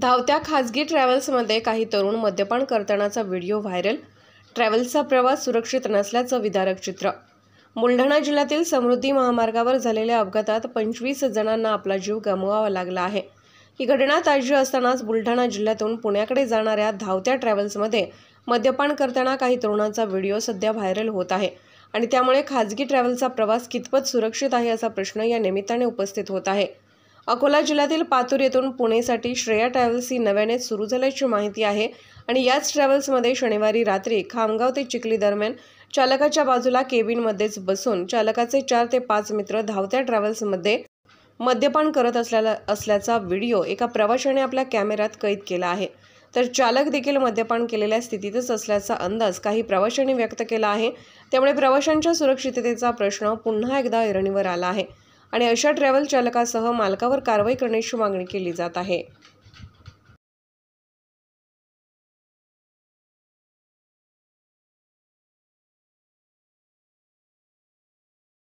धावत्या खाजगी ट्रॅव्हल्समध्ये काही तरुण मद्यपान करतानाचा व्हिडिओ व्हायरल ट्रॅव्हल्सचा प्रवास सुरक्षित नसल्याचं विदारक चित्र बुलढाणा जिल्ह्यातील समृद्धी महामार्गावर झालेल्या अपघातात पंचवीस जणांना आपला जीव गमवावा लागला आहे ही घटना ताजी असतानाच बुलढाणा जिल्ह्यातून पुण्याकडे जाणाऱ्या धावत्या ट्रॅव्हल्समध्ये मद्यपान करताना काही तरुणांचा व्हिडिओ सध्या व्हायरल होत आहे आणि त्यामुळे खाजगी ट्रॅव्हल्सचा प्रवास कितपत सुरक्षित आहे असा प्रश्न या निमित्ताने उपस्थित होत आहे अकोला जिल्ह्यातील पातूर येथून पुणेसाठी श्रेया ट्रॅव्हल्स ही नव्याने सुरू झाल्याची माहिती आहे आणि याच ट्रॅव्हल्समध्ये शनिवारी रात्री खामगाव ते चिखली दरम्यान चालकाच्या बाजूला केबिनमध्येच बसून चालकाचे चार ते पाच मित्र धावत्या ट्रॅव्हल्समध्ये मद्यपान करत असल्याला असल्याचा व्हिडिओ एका प्रवाशाने आपल्या कॅमेऱ्यात कैद केला आहे तर चालक देखील मद्यपान केलेल्या स्थितीतच असल्याचा अंदाज काही प्रवाशांनी व्यक्त केला आहे त्यामुळे प्रवाशांच्या सुरक्षिततेचा प्रश्न पुन्हा एकदा ऐरणीवर आला आहे आणि अशा ट्रॅव्हल चालकासह मालकावर कारवाई करण्याची मागणी केली जात आहे